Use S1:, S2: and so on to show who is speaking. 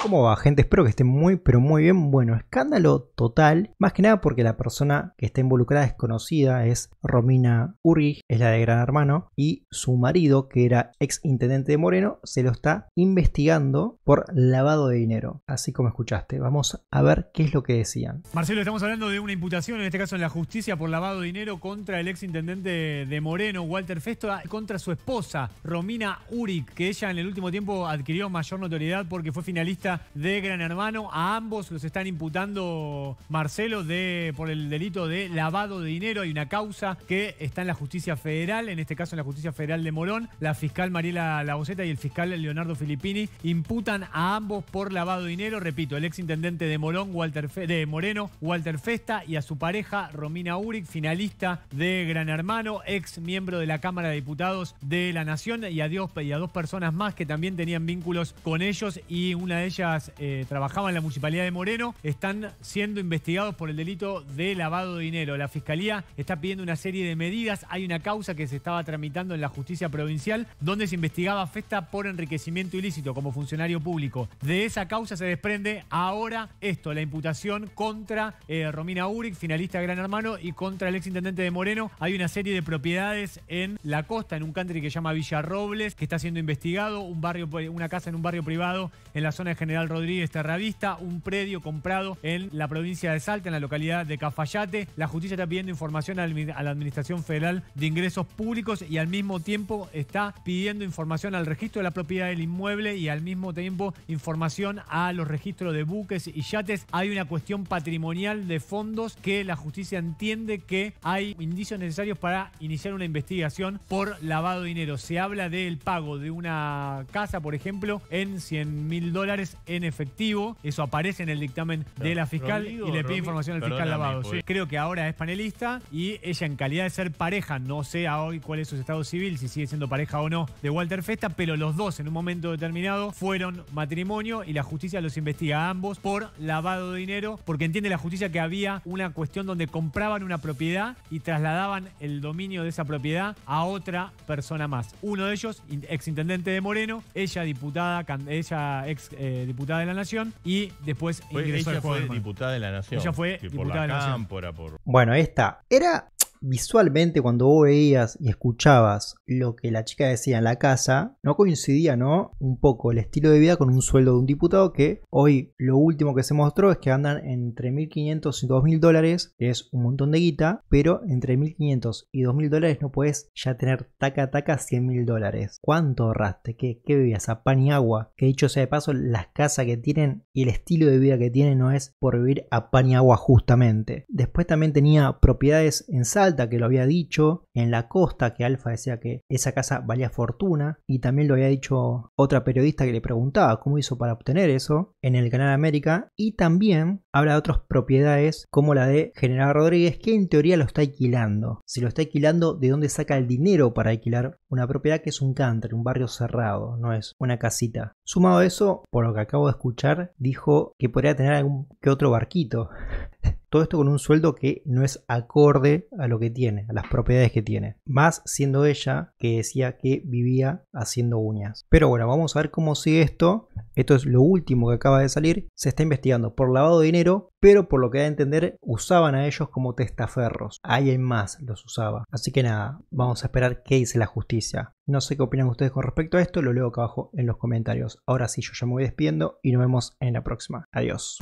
S1: ¿Cómo va, gente? Espero que esté muy, pero muy bien. Bueno, escándalo total. Más que nada porque la persona que está involucrada es conocida, es Romina Urich. es la de Gran Hermano, y su marido, que era ex intendente de Moreno, se lo está investigando por lavado de dinero. Así como escuchaste. Vamos a ver qué es lo que decían.
S2: Marcelo, estamos hablando de una imputación, en este caso en la justicia, por lavado de dinero contra el ex intendente de Moreno, Walter Festo, contra su esposa, Romina Urich, que ella en el último tiempo adquirió mayor notoriedad porque fue finalista de Gran Hermano. A ambos los están imputando Marcelo de, por el delito de lavado de dinero. Hay una causa que está en la justicia federal, en este caso en la justicia federal de Morón. La fiscal Mariela Lagoseta y el fiscal Leonardo Filippini imputan a ambos por lavado de dinero. Repito, el ex intendente de Morón, Walter de Moreno, Walter Festa, y a su pareja Romina Uric, finalista de Gran Hermano, ex miembro de la Cámara de Diputados de la Nación, y a, y a dos personas más que también tenían vínculos con ellos y una de ellas eh, trabajaban en la Municipalidad de Moreno, están siendo investigados por el delito de lavado de dinero. La Fiscalía está pidiendo una serie de medidas. Hay una causa que se estaba tramitando en la justicia provincial donde se investigaba Festa por enriquecimiento ilícito como funcionario público. De esa causa se desprende ahora esto, la imputación contra eh, Romina Uric, finalista de Gran Hermano, y contra el exintendente de Moreno. Hay una serie de propiedades en la costa, en un country que se llama Villa Robles, que está siendo investigado, un barrio, una casa en un barrio privado en la zona de General Rodríguez Terravista, un predio comprado en la provincia de Salta, en la localidad de Cafayate. La justicia está pidiendo información a la Administración Federal de Ingresos Públicos y al mismo tiempo está pidiendo información al registro de la propiedad del inmueble y al mismo tiempo información a los registros de buques y yates. Hay una cuestión patrimonial de fondos que la justicia entiende que hay indicios necesarios para iniciar una investigación por lavado de dinero. Se habla del pago de una casa, por ejemplo, en 100 mil dólares en efectivo. Eso aparece en el dictamen de la fiscal y le pide información al fiscal Lavado. Creo que ahora es panelista y ella en calidad de ser pareja, no sé a hoy cuál es su estado civil, si sigue siendo pareja o no de Walter Festa, pero los dos en un momento determinado fueron matrimonio y la justicia los investiga a ambos por lavado de dinero, porque entiende la justicia que había una cuestión donde compraban una propiedad y trasladaban el dominio de esa propiedad a otra persona más. Uno de ellos, exintendente de Moreno, ella diputada, ella ex eh, diputada de la Nación y después ingresó ella al juego fue diputada de la Nación. Ella fue por diputada la de la Nación. Cámpora, por...
S1: Bueno, esta era visualmente cuando vos veías y escuchabas lo que la chica decía en la casa, no coincidía, ¿no? Un poco el estilo de vida con un sueldo de un diputado que hoy lo último que se mostró es que andan entre 1.500 y 2.000 dólares, que es un montón de guita, pero entre 1.500 y 2.000 dólares no puedes ya tener taca taca 100.000 dólares. ¿Cuánto ahorraste? ¿Qué, qué bebías? ¿A pan y agua? Que dicho sea de paso, las casas que tienen y el estilo de vida que tienen no es por vivir a pan y agua justamente. Después también tenía propiedades en sal que lo había dicho, en La Costa, que Alfa decía que esa casa valía fortuna, y también lo había dicho otra periodista que le preguntaba cómo hizo para obtener eso en el Canal América, y también habla de otras propiedades como la de General Rodríguez, que en teoría lo está alquilando. Si lo está alquilando, ¿de dónde saca el dinero para alquilar una propiedad que es un country, un barrio cerrado, no es una casita? Sumado a eso, por lo que acabo de escuchar, dijo que podría tener algún que otro barquito. Todo esto con un sueldo que no es acorde a lo que tiene, a las propiedades que tiene. Más siendo ella que decía que vivía haciendo uñas. Pero bueno, vamos a ver cómo sigue esto. Esto es lo último que acaba de salir. Se está investigando por lavado de dinero, pero por lo que da a entender, usaban a ellos como testaferros. Alguien más los usaba. Así que nada, vamos a esperar qué dice la justicia. No sé qué opinan ustedes con respecto a esto, lo leo acá abajo en los comentarios. Ahora sí, yo ya me voy despidiendo y nos vemos en la próxima. Adiós.